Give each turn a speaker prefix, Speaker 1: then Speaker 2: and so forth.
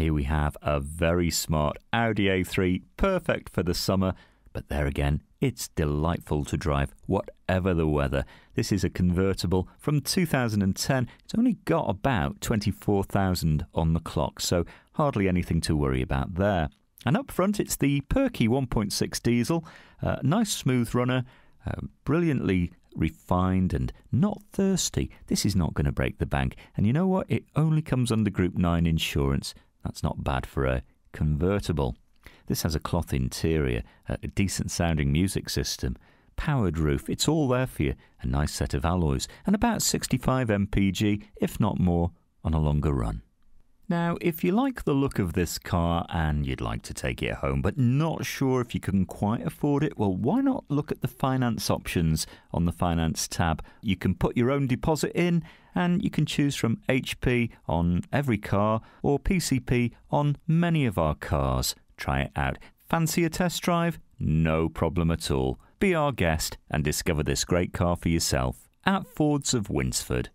Speaker 1: Here we have a very smart Audi A3, perfect for the summer, but there again, it's delightful to drive, whatever the weather. This is a convertible from 2010. It's only got about 24,000 on the clock, so hardly anything to worry about there. And up front, it's the perky 1.6 diesel, uh, nice smooth runner, uh, brilliantly refined and not thirsty. This is not going to break the bank. And you know what? It only comes under Group 9 insurance. That's not bad for a convertible. This has a cloth interior, a decent sounding music system, powered roof, it's all there for you, a nice set of alloys, and about 65 mpg, if not more, on a longer run. Now, if you like the look of this car and you'd like to take it home, but not sure if you can quite afford it, well, why not look at the finance options on the finance tab? You can put your own deposit in and you can choose from HP on every car or PCP on many of our cars. Try it out. Fancy a test drive? No problem at all. Be our guest and discover this great car for yourself at Fords of Winsford.